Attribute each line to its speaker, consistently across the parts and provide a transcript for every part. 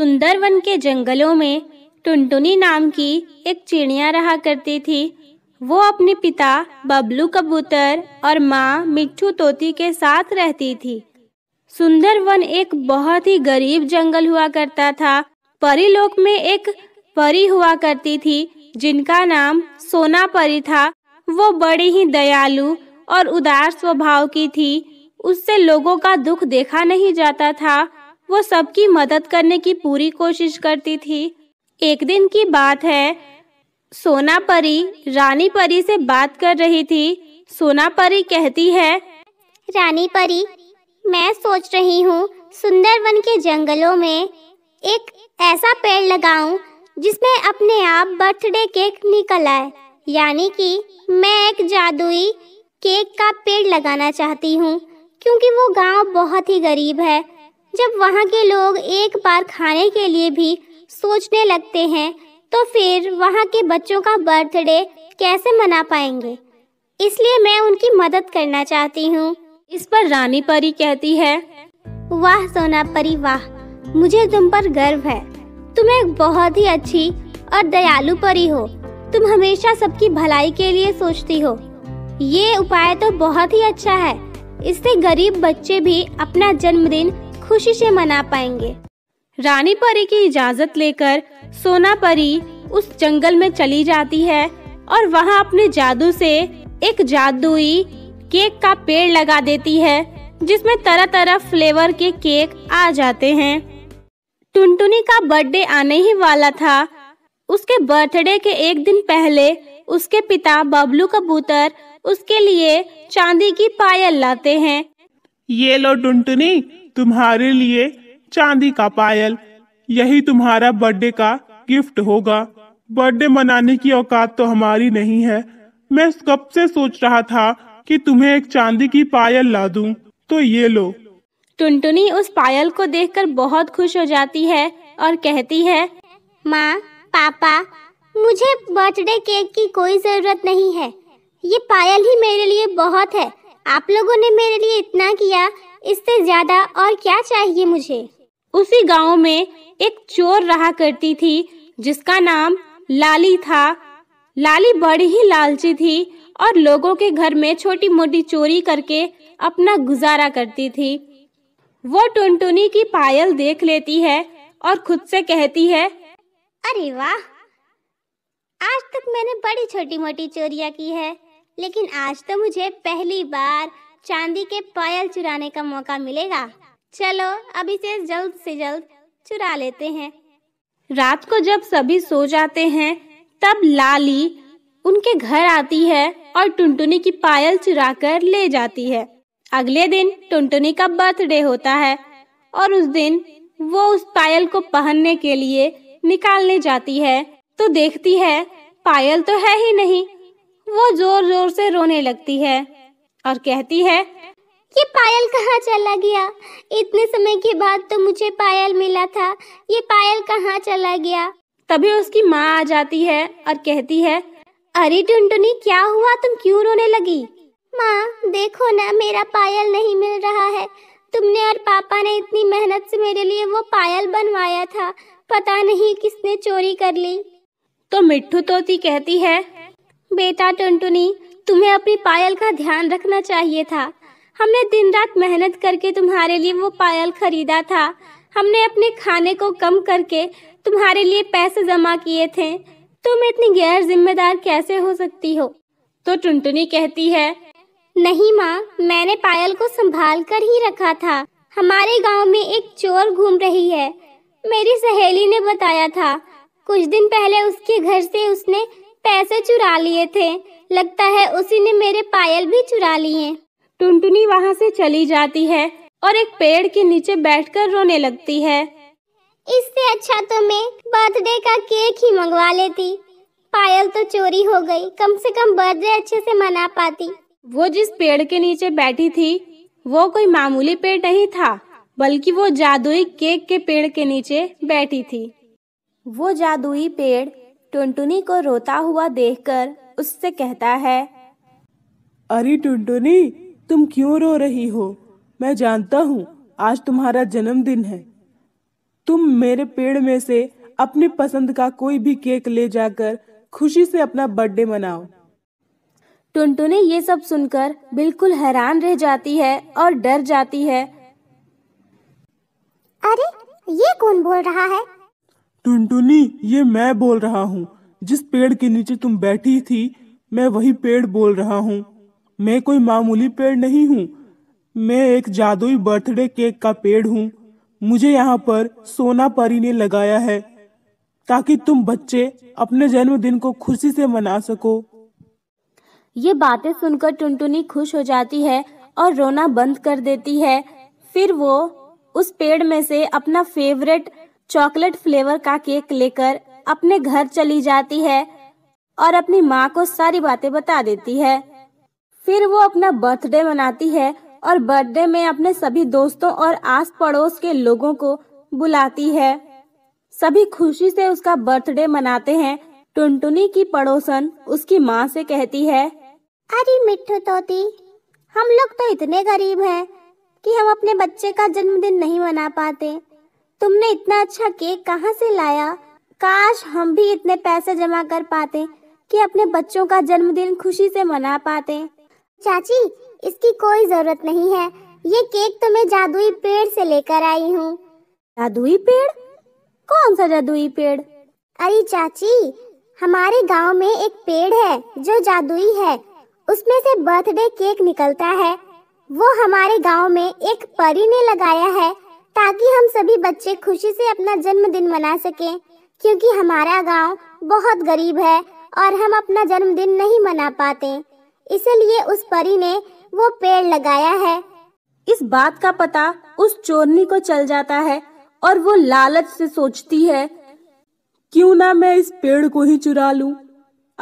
Speaker 1: सुंदरवन के जंगलों में टुनटुनी नाम की एक चिड़िया रहा करती थी वो अपने पिता बबलू कबूतर और माँ मिट्टू तोती के साथ रहती थी सुंदरवन एक बहुत ही गरीब जंगल हुआ करता था परीलोक में एक परी हुआ करती थी जिनका नाम सोना परी था वो बड़ी ही दयालु और उदार स्वभाव की थी उससे लोगों का दुख देखा नहीं जाता था वो सबकी मदद करने की पूरी कोशिश करती थी एक दिन की बात है सोना परी रानी परी से बात कर रही थी सोना परी कहती है रानी परी मैं सोच रही हूँ
Speaker 2: सुंदरवन के जंगलों में एक ऐसा पेड़ लगाऊं जिसमें अपने आप बर्थडे केक निकल आए यानी कि मैं एक जादुई केक का पेड़ लगाना चाहती हूँ क्योंकि वो गांव बहुत ही गरीब है जब वहाँ के लोग एक बार खाने के लिए भी सोचने लगते हैं तो फिर वहाँ के बच्चों का बर्थडे कैसे मना पाएंगे इसलिए मैं उनकी मदद करना चाहती हूँ इस पर रानी परी कहती है वाह सोना परी वाह मुझे तुम पर गर्व है तुम एक बहुत ही अच्छी और दयालु परी हो तुम हमेशा सबकी भलाई के लिए सोचती हो ये उपाय तो बहुत ही अच्छा है इससे गरीब बच्चे भी अपना जन्मदिन
Speaker 1: खुशी से मना पाएंगे रानी परी की इजाजत लेकर सोना परी उस जंगल में चली जाती है और वहाँ अपने जादू से एक जादुई केक का पेड़ लगा देती है जिसमें तरह तरह फ्लेवर के केक आ जाते हैं टुनटुनी का बर्थडे आने ही वाला था उसके बर्थडे के एक दिन पहले उसके पिता बबलू कबूतर उसके लिए चांदी की पायल लाते हैं ये लो टुनटुनी तुम्हारे लिए चांदी का पायल यही तुम्हारा बर्थडे का गिफ्ट होगा
Speaker 2: बर्थडे मनाने की औकात तो हमारी नहीं है मैं कब से सोच रहा था कि तुम्हें एक चांदी की पायल ला दूं, तो ये लो
Speaker 1: टुनटुनी उस पायल को देखकर बहुत खुश हो जाती है और कहती है माँ
Speaker 2: पापा मुझे बर्थडे केक की कोई ज़रूरत नहीं है ये पायल ही मेरे लिए बहुत है आप लोगों ने मेरे लिए इतना किया इससे ज्यादा और क्या
Speaker 1: चाहिए मुझे उसी गांव में एक चोर रहा करती थी जिसका नाम लाली था लाली बड़ी ही लालची थी और लोगों के घर में छोटी मोटी चोरी करके अपना गुजारा करती थी वो टुनटुनी की पायल देख लेती है और खुद से कहती है अरे वाह
Speaker 2: आज तक मैंने बड़ी छोटी मोटी चोरिया की है लेकिन आज तो मुझे पहली बार चांदी के पायल चुराने का मौका मिलेगा चलो अब इसे जल्द से जल्द चुरा लेते हैं
Speaker 1: रात को जब सभी सो जाते हैं तब लाली उनके घर आती है और टुनटुनी की पायल चुरा कर ले जाती है अगले दिन टुनटुनी का बर्थडे होता है और उस दिन वो उस पायल को पहनने के लिए निकालने जाती है तो देखती है पायल तो है ही नहीं वो जोर जोर से रोने लगती है और कहती है ये पायल कहाँ चला गया इतने समय
Speaker 2: के बाद तो मुझे पायल मिला था ये पायल कहाँ चला गया तभी उसकी माँ आ जाती है और कहती है अरे टुनटुनी क्या हुआ तुम क्यों रोने लगी माँ देखो ना मेरा पायल नहीं मिल रहा है तुमने और पापा ने इतनी मेहनत से मेरे लिए वो पायल बनवाया था पता नहीं किसने चोरी कर ली तो मिट्ठू तोती कहती है बेटा टुनटुनी तुम्हें अपनी पायल का ध्यान रखना चाहिए था हमने दिन रात मेहनत करके तुम्हारे लिए वो पायल
Speaker 1: खरीदा था हमने अपने खाने को कम करके तुम्हारे लिए पैसे जमा किए थे तुम इतनी गैर जिम्मेदार कैसे हो सकती हो तो टुनटुनी कहती है
Speaker 2: नहीं माँ मैंने पायल को संभाल कर ही रखा था हमारे गांव में एक चोर घूम रही है मेरी सहेली ने बताया था कुछ दिन पहले उसके घर से उसने पैसे चुरा लिए थे लगता है उसी ने मेरे पायल
Speaker 1: भी चुरा लिए टुनटुनी वहाँ से चली जाती है और एक पेड़ के नीचे बैठकर रोने लगती है इससे अच्छा तो मैं बर्थडे का केक ही
Speaker 2: मंगवा लेती पायल तो चोरी हो गई कम से कम बर्थडे अच्छे से मना पाती
Speaker 1: वो जिस पेड़ के नीचे बैठी थी वो कोई मामूली पेड़ नहीं था बल्कि वो जादुई केक के पेड़ के नीचे बैठी थी वो जादुई पेड़ टुनटुनी को रोता हुआ देखकर उससे कहता है अरे टुनटुनी तुम क्यों रो रही हो मैं जानता हूँ आज तुम्हारा जन्मदिन है तुम मेरे पेड़ में से अपने पसंद का कोई भी केक ले जाकर खुशी से अपना बर्थडे मनाओ टुनटुनी ये सब सुनकर बिल्कुल हैरान रह जाती है और डर जाती है अरे ये कौन बोल रहा है
Speaker 2: टुनटुनी ये मैं बोल रहा
Speaker 1: हूँ जिस पेड़ के नीचे तुम बैठी थी मैं वही पेड़ बोल रहा हूँ मैं कोई मामूली पेड़ नहीं हूँ मैं एक जादुई बर्थडे केक का पेड़ हूँ मुझे यहाँ पर सोना परी ने लगाया है ताकि तुम बच्चे अपने जन्मदिन को खुशी से मना सको ये बातें सुनकर टुनटुनी खुश हो जाती है और रोना बंद कर देती है फिर वो उस पेड़ में से अपना फेवरेट चॉकलेट फ्लेवर का केक लेकर अपने घर चली जाती है और अपनी माँ को सारी बातें बता देती है फिर वो अपना बर्थडे मनाती है और बर्थडे में अपने सभी दोस्तों और आस पड़ोस के लोगों को बुलाती है सभी खुशी से उसका बर्थडे मनाते हैं टुनटुनी की पड़ोसन उसकी माँ से कहती है अरे मिठू
Speaker 2: तोती हम लोग तो इतने गरीब हैं कि हम अपने बच्चे का जन्मदिन नहीं मना पाते तुमने इतना अच्छा केक कहाँ से लाया काश हम भी इतने पैसे जमा कर पाते कि अपने बच्चों का जन्मदिन खुशी से मना पाते चाची इसकी कोई जरूरत नहीं है ये केक तो मैं जादुई पेड़ से लेकर आई हूँ जादुई पेड़ कौन सा जादुई पेड़ अरे चाची हमारे गांव में एक पेड़ है जो जादुई है उसमें से बर्थडे केक निकलता है वो हमारे गांव में एक परी ने लगाया है ताकि हम सभी बच्चे खुशी से अपना जन्मदिन मना सकें क्योंकि हमारा गांव बहुत गरीब है और हम अपना जन्मदिन नहीं मना पाते इसलिए उस
Speaker 1: परी ने वो पेड़ लगाया है इस बात का पता उस चोरनी को चल जाता है और वो लालच से सोचती है क्यों ना मैं इस पेड़ को ही चुरा लूं?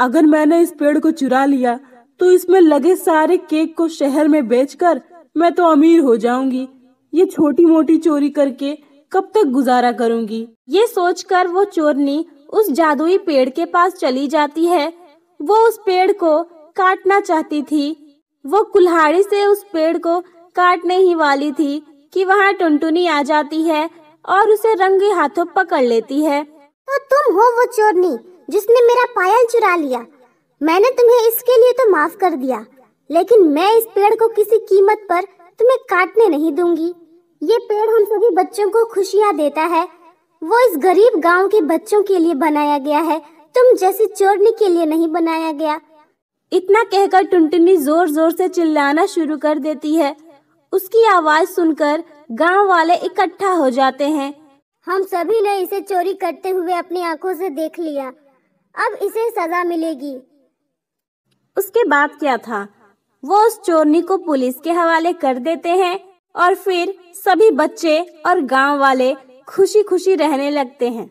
Speaker 1: अगर मैंने इस पेड़ को चुरा लिया तो इसमें लगे सारे केक को शहर में बेचकर मैं तो अमीर हो जाऊंगी ये छोटी मोटी चोरी करके कब तक गुजारा करूंगी ये सोचकर वो चोरनी उस जादुई पेड़ के पास चली जाती है वो उस पेड़ को काटना चाहती थी वो कुल्हाड़ी से उस पेड़ को काटने ही वाली थी कि वहाँ टुनटुनी आ जाती है और उसे रंगे हाथों पकड़ लेती है तो तुम हो वो चोरनी
Speaker 2: जिसने मेरा पायल चुरा लिया मैंने तुम्हें इसके लिए तो माफ कर दिया लेकिन मैं इस पेड़ को किसी कीमत पर तुम्हें काटने नहीं दूंगी ये पेड़ हम सभी बच्चों को खुशियाँ देता है वो इस गरीब गांव के बच्चों के लिए बनाया गया है
Speaker 1: तुम जैसी चोरनी के लिए नहीं बनाया गया इतना कहकर टुनटुनी जोर जोर से चिल्लाना शुरू कर देती है उसकी आवाज सुनकर गांव वाले इकट्ठा हो जाते हैं
Speaker 2: हम सभी ने इसे चोरी करते हुए अपनी आंखों से देख लिया अब इसे
Speaker 1: सजा मिलेगी उसके बाद क्या था वो उस चोरनी को पुलिस के हवाले कर देते हैं और फिर सभी बच्चे और गांव वाले खुशी खुशी रहने लगते हैं